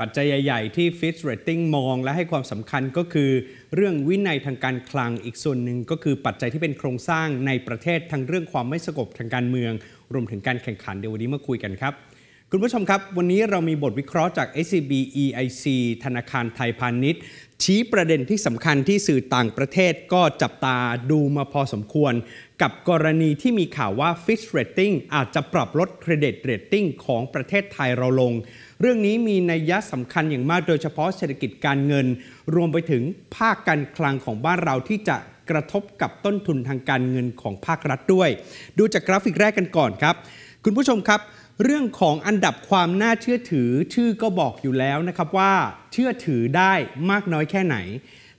ปัจจัยใหญ่ๆที่ Fitch Rating มอง และให้ความสำคัญก็คือ เรื่องวินัยทางการคลังอีกส่วนหนึ่งก็คือปัจจัยที่เป็นโครงสร้างในประเทศทั้งเรื่องความไม่สงบทางการเมือง รวมถึงการแข่งขันเดี๋ยววันนี้มาคุยกันครับคุณผู้ชมครับ วันนี้เรามีบทวิเคราะห์จาก SCB EIC ธนาคารไทยพาณิชย์ชี้ประเด็นที่สำคัญที่สื่อต่างประเทศก็จับตาดูมาพอสมควร กับกรณีที่มีข่าวว่า Fitch Rating อาจจะปรับลดเครดิตเรตติ้งของประเทศไทยเราลง เรื่องนี้มีนัยยะสำคัญอย่างมากโดยเฉพาะเศรษฐกิจการเงิน รวมไปถึงภาคการคลังของบ้านเราที่จะกระทบกับต้นทุนทางการเงินของภาครัฐด้วย ดูจากกราฟิกแรกกันก่อนครับ คุณผู้ชมครับเรื่องของอันดับความน่าเชื่อถือชื่อก็บอกอยู่แล้วนะครับว่าเชื่อถือได้มากน้อยแค่ไหน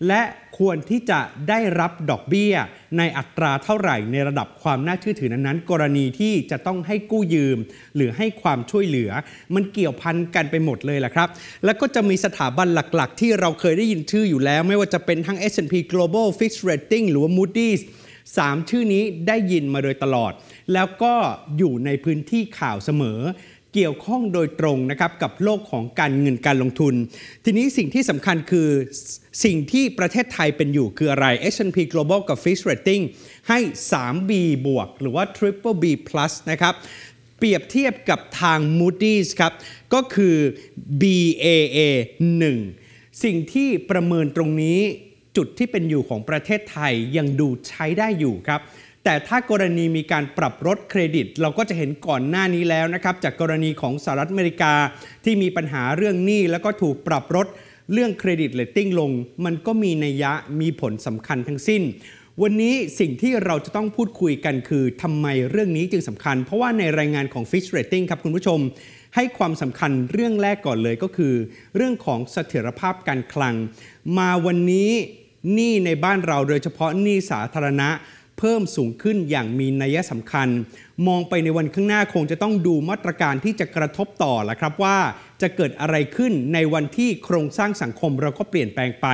และควรที่จะได้รับดอกเบี้ย ในอัตราเท่าไหร่ ในระดับความน่าเชื่อถือนั้นๆ กรณีที่จะต้องให้กู้ยืม หรือให้ความช่วยเหลือมันเกี่ยวพันกันไปหมดเลยแหละครับแล้วก็จะมีสถาบันหลักๆ ที่เราเคยได้ยินชื่ออยู่แล้วไม่ว่าจะเป็นทั้ง S&P Global Fitch Rating หรือว่า Moody's 3 ชื่อนี้ได้ยินมาโดยตลอด แล้วก็อยู่ในพื้นที่ข่าวเสมอ เกี่ยวข้องโดยตรงนะครับ กับโลกของการเงินการลงทุน ทีนี้สิ่งที่สำคัญคือสิ่งที่ประเทศไทยเป็นอยู่คืออะไร S&P Global กับ Fitch Rating ให้ 3B บวกหรือว่า Triple B plus นะครับ เปรียบเทียบกับทาง Moody's ครับ ก็คือ BAA 1สิ่งที่ประเมินตรงนี้จุดที่เป็นอยู่ของประเทศไทยยังดูใช้ได้อยู่ครับ แต่ถ้ากรณีมีการปรับลดเครดิต เราก็จะเห็นก่อนหน้านี้แล้วนะครับ จากกรณีของสหรัฐอเมริกาที่มีปัญหาเรื่องหนี้แล้วก็ถูกปรับลดเรื่องเครดิตเลตติ้งลง มันก็มีนัยยะมีผลสำคัญทั้งสิ้น วันนี้สิ่งที่เราจะต้องพูดคุยกันคือทำไมเรื่องนี้จึงสำคัญ เพราะว่าในรายงานของ Fitch Rating ครับคุณผู้ชม ให้ความสำคัญเรื่องแรกก่อนเลยก็คือ เรื่องของเสถียรภาพการคลัง มาวันนี้หนี้ในบ้านเราโดยเฉพาะหนี้สาธารณะ เพิ่มสูงขึ้นอย่างมีนัยสำคัญ มองไปในวันข้างหน้า คงจะต้องดูมาตรการที่จะกระทบต่อละครับว่าจะเกิดอะไรขึ้นในวันที่โครงสร้างสังคมเราก็เปลี่ยนแปลงไป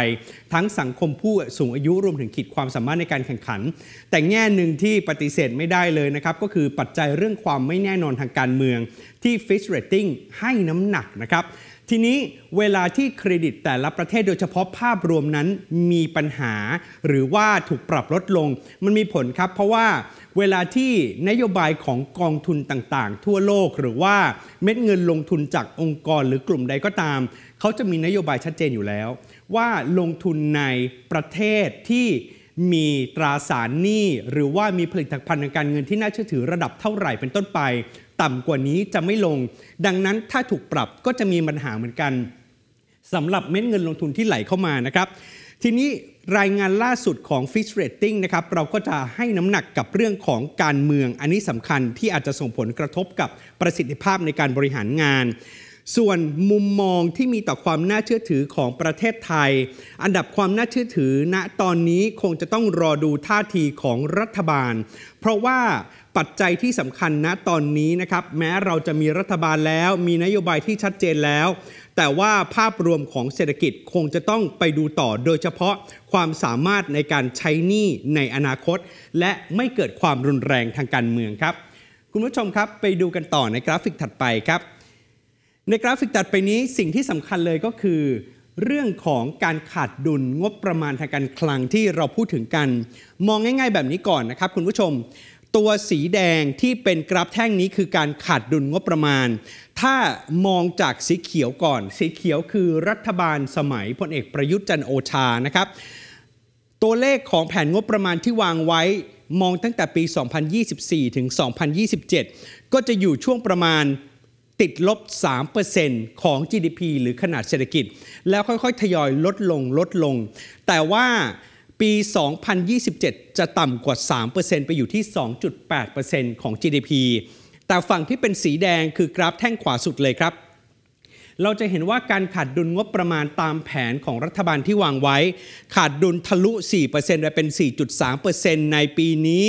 ทั้งสังคมผู้สูงอายุรวมถึงขีดความสามารถในการแข่งขัน แต่แง่หนึ่งที่ปฏิเสธไม่ได้เลยนะครับ ก็คือปัจจัยเรื่องความไม่แน่นอนทางการเมือง ที่ f i ช h Rating ให้น้ำหนักนะครับทีนี้เวลาที่เครดิตแต่ละประเทศโดยเฉพาะภาพรวมนั้นมีปัญหา หรือว่าถูกปรับลดลงมันมีผลครับเพราะว่าเวลาที่นโยบายของกองทุนต่างๆ ทั่วโลกหรือว่าเม็ดเงินลงทุนจากองค์กรหรือกลุ่มใดก็ตาม เขาจะมีนโยบายชัดเจนอยู่แล้ว ว่าลงทุนในประเทศที่มีตราสารหนี้ หรือว่ามีผลิตภัณฑ์ทางการเงินที่น่าเชื่อถือระดับเท่าไหร่เป็นต้นไปต่ำกว่านี้จะไม่ลง ดังนั้นถ้าถูกปรับก็จะมีปัญหาเหมือนกันสำหรับเม็ดเงินลงทุนที่ไหลเข้ามานะครับ ทีนี้รายงานล่าสุดของ Fitch Rating นะครับเราก็จะให้น้ำหนักกับเรื่องของการเมือง อันนี้สำคัญที่อาจจะส่งผลกระทบกับประสิทธิภาพในการบริหารงาน ส่วนมุมมองที่มีต่อความน่าเชื่อถือของประเทศไทย อันดับความน่าเชื่อถือณนะตอนนี้คงจะต้องรอดูท่าทีของรัฐบาลเพราะว่าปัจจัยที่สำคัญณตอนนี้นะครับ แม้เราจะมีรัฐบาลแล้ว มีนโยบายที่ชัดเจนแล้ว แต่ว่าภาพรวมของเศรษฐกิจคงจะต้องไปดูต่อโดยเฉพาะความสามารถในการใช้หนี้ในอนาคต และไม่เกิดความรุนแรงทางการเมืองครับ คุณผู้ชมครับ ไปดูกันต่อในกราฟิกถัดไปครับ ในกราฟิกถัดไปนี้สิ่งที่สำคัญเลยก็คือเรื่องของการขาดดุลงบประมาณทางการคลังที่เราพูดถึงกัน มองง่ายๆแบบนี้ก่อนนะครับคุณผู้ชม ตัวสีแดงที่เป็นกราฟแท่งนี้คือการขาดดุลงบประมาณ ถ้ามองจากสีเขียวก่อน สีเขียวคือรัฐบาลสมัยพลเอกประยุทธ์จันโอชานะครับ ตัวเลขของแผนงบประมาณที่วางไว้มองตั้งแต่ปี 2024 ถึง 2027 ก็จะอยู่ช่วงประมาณติดลบ 3%ของ GDP หรือขนาดเศรษฐกิจ แล้วค่อย ๆ ทยอยลดลง ลดลง แต่ว่าปี 2027 จะต่ำกว่า 3%ไปอยู่ที่ 2.8%ของ GDP แต่ฝั่งที่เป็นสีแดงคือกราฟแท่งขวาสุดเลยครับเราจะเห็นว่าการขาดดุลงบประมาณตามแผนของรัฐบาลที่วางไว้ ขาดดุลทะลุ 4%ไปเป็น 4.3%ในปีนี้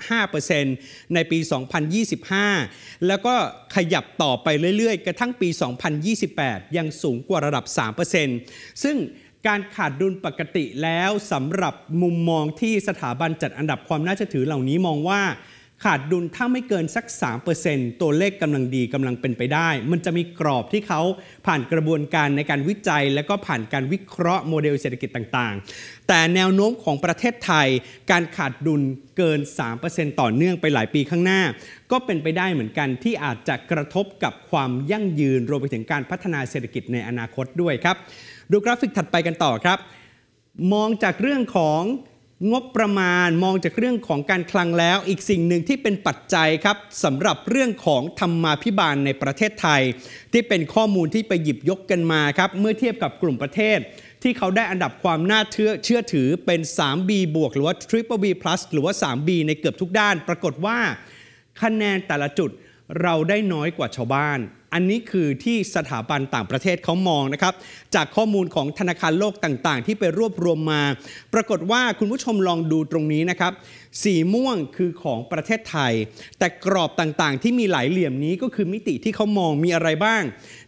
4.5%ในปี 2025 แล้วก็ขยับต่อไปเรื่อยๆ กระทั่งปี 2028 ยังสูงกว่าระดับ 3%ซึ่งการขาดดุลปกติแล้วสำหรับมุมมองที่สถาบันจัดอันดับความน่าจะถือเหล่านี้มองว่าขาดดุลถ้าไม่เกินสัก 3%ตัวเลขกำลังดีกำลังเป็นไปได้ มันจะมีกรอบที่เขาผ่านกระบวนการในการวิจัย และก็ผ่านการวิเคราะห์โมเดลเศรษฐกิจต่างๆ แต่แนวโน้มของประเทศไทยการขาดดุลเกิน 3%ต่อเนื่องไปหลายปีข้างหน้า ก็เป็นไปได้เหมือนกันที่อาจจะกระทบกับความยั่งยืนรวมไปถึงการพัฒนาเศรษฐกิจในอนาคตด้วยครับ ดูกราฟิกถัดไปกันต่อครับ มองจากเรื่องของงบประมาณมองจากเรื่องของการคลังแล้วอีกสิ่งหนึ่งที่เป็นปัจจัยครับสำหรับเรื่องของธรรมาภิบาล ในประเทศไทย ที่เป็นข้อมูลที่ไปหยิบยกกันมาครับเมื่อเทียบกับกลุ่มประเทศ ที่เขาได้อันดับความน่าเชื่อถือเป็น 3B บวกหรือว่า Triple B plus หรือว่า 3B ในเกือบทุกด้าน ปรากฏว่า คะแนนแต่ละจุดเราได้น้อยกว่าชาวบ้านอันนี้คือที่สถาบันต่างประเทศเขามองนะครับจากข้อมูลของธนาคารโลกต่างๆ ที่ไปรวบรวมมา ปรากฏว่าคุณผู้ชมลองดูตรงนี้นะครับ สีม่วงคือของประเทศไทย แต่กรอบต่างๆ ที่มีหลายเหลี่ยมนี้ก็คือมิติที่เขามองมีอะไรบ้าง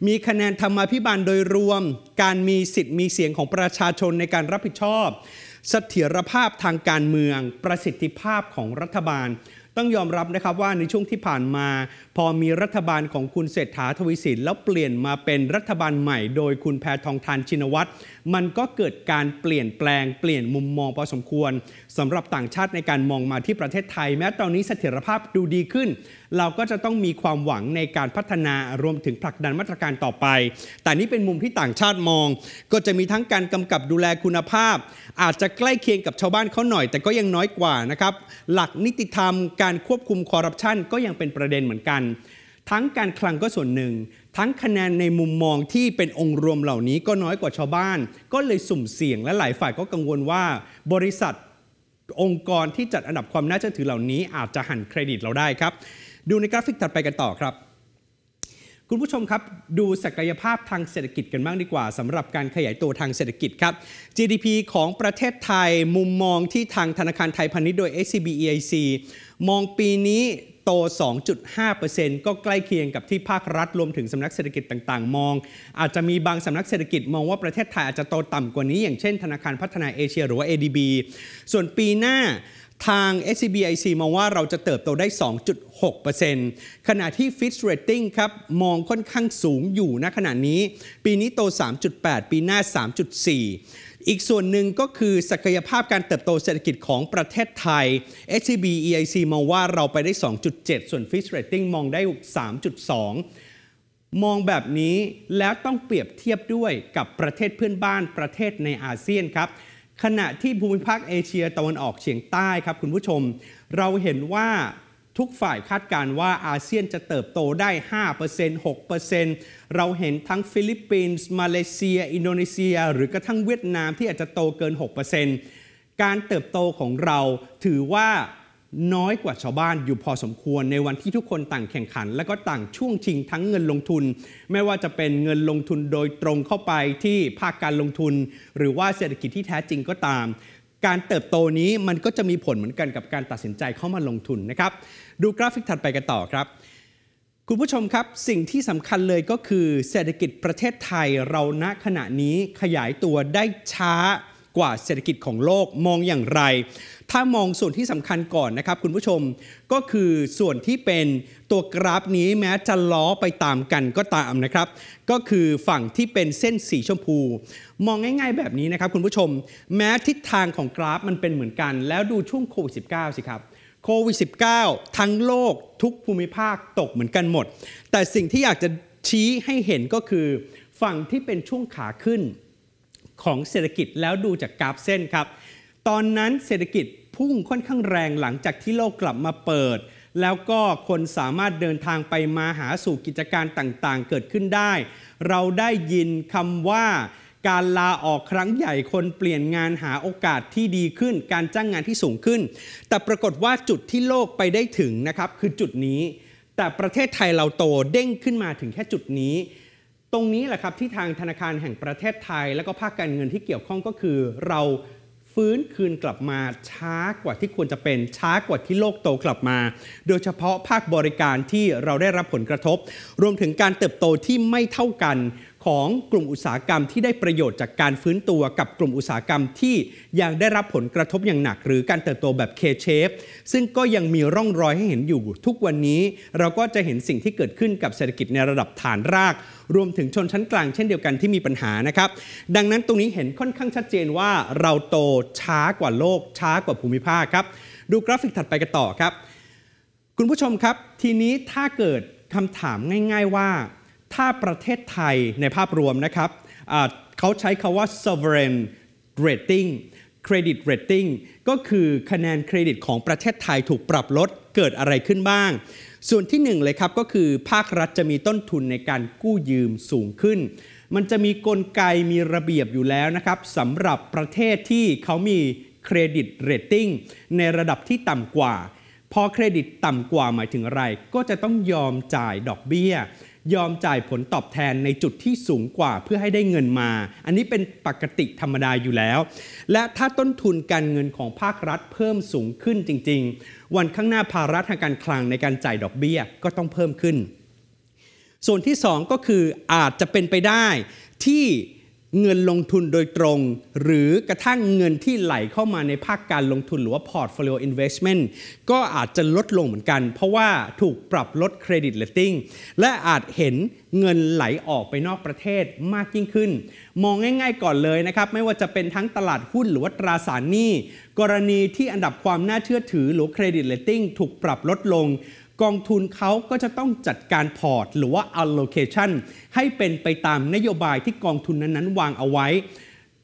มีคะแนนธรรมาภิบาลโดยรวม การมีสิทธิ์มีเสียงของประชาชนในการรับผิดชอบเสถียรภาพทางการเมือง ประสิทธิภาพของรัฐบาลต้องยอมรับนะครับว่าในช่วงที่ผ่านมาพอมีรัฐบาลของคุณเศรษฐาทวีสินแล้วเปลี่ยนมาเป็นรัฐบาลใหม่ โดยคุณแพทองทานชินวัตรมันก็เกิดการเปลี่ยนแปลงเปลี่ยนมุมมองพอสมควร สำหรับต่างชาติในการมองมาที่ประเทศไทยแม้ตอนนี้เสถียรภาพดูดีขึ้นเราก็จะต้องมีความหวังในการพัฒนารวมถึงผลักดันมาตรการต่อไป แต่นี่เป็นมุมที่ต่างชาติมอง ก็จะมีทั้งการกำกับดูแลคุณภาพ อาจจะใกล้เคียงกับชาวบ้านเขาหน่อยแต่ก็ยังน้อยกว่านะครับ หลักนิติธรรมการควบคุมคอร์รัปชันก็ยังเป็นประเด็นเหมือนกัน ทั้งการคลังก็ส่วนหนึ่ง ทั้งคะแนนในมุมมองที่เป็นองค์รวมเหล่านี้ก็น้อยกว่าชาวบ้าน ก็เลยสุ่มเสี่ยงและหลายฝ่ายก็กังวลว่า บริษัทองค์กรที่จัดอันดับความน่าเชื่อถือเหล่านี้ อาจจะหันเครดิตเราได้ครับดูในกราฟิกถัดไปกันต่อครับ คุณผู้ชมครับ ดูศักยภาพทางเศรษฐกิจกันบ้างดีกว่าสำหรับการขยายตัวทางเศรษฐกิจครับ GDP ของประเทศไทยมุมมองที่ทางธนาคารไทยพาณิชย์โดย SCB EIC มองปีนี้โต 2.5%ก็ใกล้เคียงกับที่ภาครัฐ รวมถึงสำนักเศรษฐกิจต่างๆ มอง อาจจะมีบางสำนักเศรษฐกิจมองว่าประเทศไทยอาจจะโตต่ำกว่านี้อย่างเช่น ธนาคารพัฒนาเอเชียหรือว่า ADB ส่วนปีหน้าทาง SCBIC มองว่าเราจะเติบโตได้ 2.6%ขณะที่ Fitch Rating ครับมองค่อนข้างสูงอยู่ณขณะนี้ ปีนี้โต 3.8 ปีหน้า 3.4 อีกส่วนหนึ่งก็คือศักยภาพการเติบโตเศรษฐกิจของประเทศไทย s b EIC มองว่าเราไปได้ 2.7 ส่วน Fitch Rating มองได้ 3.2 มองแบบนี้แล้วต้องเปรียบเทียบด้วยกับประเทศเพื่อนบ้านประเทศในอาเซียนครับขณะที่ภูมิภาคเอเชียตะวันออกเฉียงใต้ครับ คุณผู้ชม เราเห็นว่าทุกฝ่ายคาดการว่าอาเซียนจะเติบโตได้ 5% 6%เราเห็นทั้งฟิลิปปินส์ มาเลเซีย อินโดนีเซีย หรือกระทั่งเวียดนามที่อาจจะโตเกิน 6%การเติบโตของเราถือว่าน้อยกว่าชาวบ้านอยู่พอสมควรในวันที่ทุกคนต่างแข่งขัน และก็ต่างช่วงชิงทั้งเงินลงทุน ไม่ว่าจะเป็นเงินลงทุนโดยตรงเข้าไปที่ภาคการลงทุน หรือว่าเศรษฐกิจที่แท้จริงก็ตาม การเติบโตนี้มันก็จะมีผลเหมือนกันกับการตัดสินใจเข้ามาลงทุนนะครับ ดูกราฟิกถัดไปกันต่อครับคุณผู้ชมครับสิ่งที่สำคัญเลยก็คือ เศรษฐกิจประเทศไทย เราณขณะนี้ขยายตัวได้ช้ากว่าเศรษฐกิจของโลกมองอย่างไร ถ้ามองส่วนที่สำคัญก่อนนะครับ คุณผู้ชมก็คือส่วนที่เป็นตัวกราฟนี้แม้จะล้อไปตามกันก็ตามนะครับ ก็คือฝั่งที่เป็นเส้นสีชมพู มองง่ายๆแบบนี้นะครับ คุณผู้ชม แม้ทิศทางของกราฟมันเป็นเหมือนกัน แล้วดูช่วงโควิด -19 สิครับโควิด -19 ทั้งโลกทุกภูมิภาคตกเหมือนกันหมด แต่สิ่งที่อยากจะชี้ให้เห็นก็คือ ฝั่งที่เป็นช่วงขาขึ้นของเศรษฐกิจแล้วดูจากกราฟเส้นครับ ตอนนั้นเศรษฐกิจพุ่งค่อนข้างแรงหลังจากที่โลกกลับมาเปิด แล้วก็คนสามารถเดินทางไปมาหาสู่กิจการต่างๆ เกิดขึ้นได้ เราได้ยินคำว่าการลาออกครั้งใหญ่คนเปลี่ยนงานหาโอกาสที่ดีขึ้น การจ้างงานที่สูงขึ้น แต่ปรากฏว่าจุดที่โลกไปได้ถึงนะครับ คือจุดนี้ แต่ประเทศไทยเราโตเด้งขึ้นมาถึงแค่จุดนี้ตรงนี้แหละครับที่ทางธนาคารแห่งประเทศไทย และก็ภาคการเงินที่เกี่ยวข้องก็คือเราฟื้นคืนกลับมาช้ากว่าที่ควรจะเป็นช้ากว่าที่โลกโตกลับมา โดยเฉพาะภาคบริการที่เราได้รับผลกระทบ รวมถึงการเติบโตที่ไม่เท่ากันของกลุ่มอุตสาหกรรมที่ได้ประโยชน์จากการฟื้นตัวกับกลุ่มอุตสาหกรรมที่ยังได้รับผลกระทบอย่างหนัก หรือการเติบโตแบบ K-shape ซึ่งก็ยังมีร่องรอยให้เห็นอยู่ทุกวันนี้ เราก็จะเห็นสิ่งที่เกิดขึ้นกับเศรษฐกิจในระดับฐานราก รวมถึงชนชั้นกลางเช่นเดียวกันที่มีปัญหานะครับ ดังนั้นตรงนี้เห็นค่อนข้างชัดเจนว่า เราโตช้ากว่าโลก ช้ากว่าภูมิภาคครับ ดูกราฟิกถัดไปกันต่อครับ คุณผู้ชมครับ ทีนี้ถ้าเกิดคำถามง่าย ๆ ว่าถ้าประเทศไทยในภาพรวมนะครับ เขาใช้คาว่า sovereign rating credit rating ก็คือคะแนนเครดิตของประเทศไทยถูกปรับลด เกิดอะไรขึ้นบ้าง ส่วนที่ 1 เลยครับก็คือภาครัฐจะมีต้นทุนในการกู้ยืมสูงขึ้น มันจะมีกลไกมีระเบียบอยู่แล้วนะครับสำหรับประเทศที่เขามีเครดิตเรตติ้งในระดับที่ต่ำกว่า พอเครดิตต่ำกว่าหมายถึงอะไร ก็จะต้องยอมจ่ายดอกเบี้ยยอมจ่ายผลตอบแทนในจุดที่สูงกว่าเพื่อให้ได้เงินมา อันนี้เป็นปกติธรรมดาอยู่แล้ว และถ้าต้นทุนการเงินของภาครัฐเพิ่มสูงขึ้นจริง ๆ วันข้างหน้าภาระทางการคลังในการจ่ายดอกเบี้ยก็ต้องเพิ่มขึ้น ส่วนที่ 2 ก็คืออาจจะเป็นไปได้ที่เงินลงทุนโดยตรง หรือกระทั่งเงินที่ไหลเข้ามาในภาคการลงทุนหรือว่า portfolio investment ก็อาจจะลดลงเหมือนกัน เพราะว่าถูกปรับลดเครดิตเลตติ้งและอาจเห็นเงินไหลออกไปนอกประเทศมากยิ่งขึ้น มองง่ายๆก่อนเลยนะครับ ไม่ว่าจะเป็นทั้งตลาดหุ้นหรือว่าตราสารหนี้ กรณีที่อันดับความน่าเชื่อถือหรือเครดิตเลตติ้งถูกปรับลดลงกองทุนเขาก็จะต้องจัดการพอร์ตหรือว่า allocation ให้เป็นไปตามนโยบายที่กองทุนนั้นๆ วางเอาไว้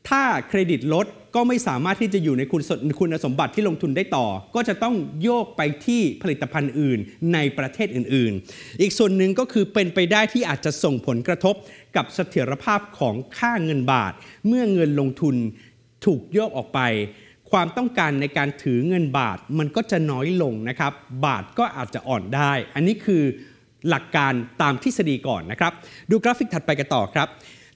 ถ้าเครดิตลดก็ไม่สามารถที่จะอยู่ในคุณคุณสมบัติที่ลงทุนได้ต่อ ก็จะต้องโยกไปที่ผลิตภัณฑ์อื่น ในประเทศอื่นๆ อีกส่วนหนึ่งก็คือเป็นไปได้ที่อาจจะส่งผลกระทบกับเสถียรภาพของค่าเงินบาท เมื่อเงินลงทุนถูกโยกออกไปความต้องการในการถือเงินบาทมันก็จะน้อยลงนะครับ บาทก็อาจจะอ่อนได้ อันนี้คือหลักการตามทฤษฎีก่อนนะครับ ดูกราฟิกถัดไปกันต่อครับ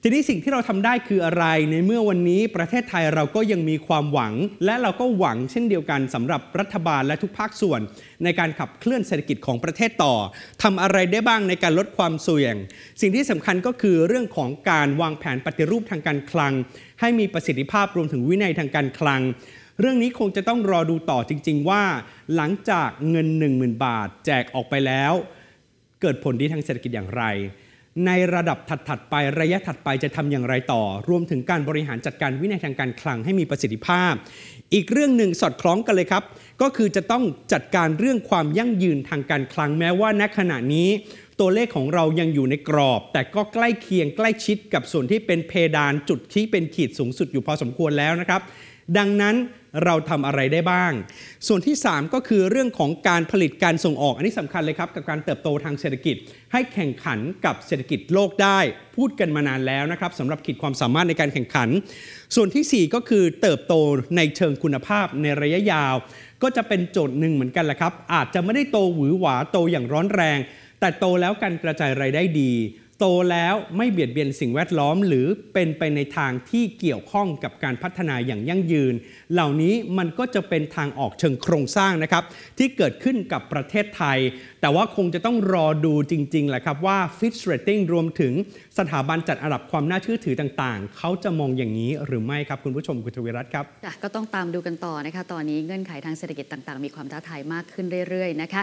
ทีนี้สิ่งที่เราทำได้คืออะไร ในเมื่อวันนี้ประเทศไทยเราก็ยังมีความหวัง และเราก็หวังเช่นเดียวกันสำหรับรัฐบาลและทุกภาคส่วน ในการขับเคลื่อนเศรษฐกิจของประเทศต่อ ทำอะไรได้บ้างในการลดความเสี่ยง สิ่งที่สำคัญก็คือเรื่องของการวางแผนปฏิรูปทางการคลัง ให้มีประสิทธิภาพรวมถึงวินัยทางการคลังเรื่องนี้คงจะต้องรอดูต่อจริงๆว่าหลังจากเงิน 10,000 บาท แจกออกไปแล้ว เกิดผลดีทางเศรษฐกิจอย่างไร ในระดับถัดๆไประยะถัดไปจะทำอย่างไรต่อ รวมถึงการบริหารจัดการวินัยทางการคลังให้มีประสิทธิภาพ อีกเรื่องหนึ่งสอดคล้องกันเลยครับ ก็คือจะต้องจัดการเรื่องความยั่งยืนทางการคลังแม้ว่าณขณะนี้ ตัวเลขของเรายังอยู่ในกรอบ แต่ก็ใกล้เคียงใกล้ชิดกับส่วนที่เป็นเพดานจุดที่เป็นขีดสูงสุดอยู่พอสมควรแล้วนะครับ ดังนั้นเราทำอะไรได้บ้าง ส่วนที่ 3 ก็คือเรื่องของการผลิตการส่งออก อันนี้สำคัญเลยครับ กับการเติบโตทางเศรษฐกิจ ให้แข่งขันกับเศรษฐกิจโลกได้ พูดกันมานานแล้วนะครับสำหรับขีดความสามารถในการแข่งขัน ส่วนที่ 4 ก็คือเติบโตในเชิงคุณภาพในระยะยาว ก็จะเป็นโจทย์หนึ่งเหมือนกันแหละครับ อาจจะไม่ได้โตหวือหวาโตอย่างร้อนแรง แต่โตแล้วการกระจายรายได้ดีโตแล้วไม่เบียดเบียนสิ่งแวดล้อมหรือเป็นไปในทางที่เกี่ยวข้องกับการพัฒนาอย่างยั่งยืน เหล่านี้มันก็จะเป็นทางออกเชิงโครงสร้างนะครับที่เกิดขึ้นกับประเทศไทย แต่ว่าคงจะต้องรอดูจริงๆแหละครับว่า Fitch Rating รวมถึงสถาบันจัดอันดับความน่าเชื่อถือต่างๆ เขาจะมองอย่างนี้หรือไม่ครับ คุณผู้ชม คุณทวีรัตน์ครับก็ต้องตามดูกันต่อนะคะตอนนี้เงื่อนไขทางเศรษฐกิจต่าง ๆ มีความท้าทายมากขึ้นเรื่อยๆนะคะ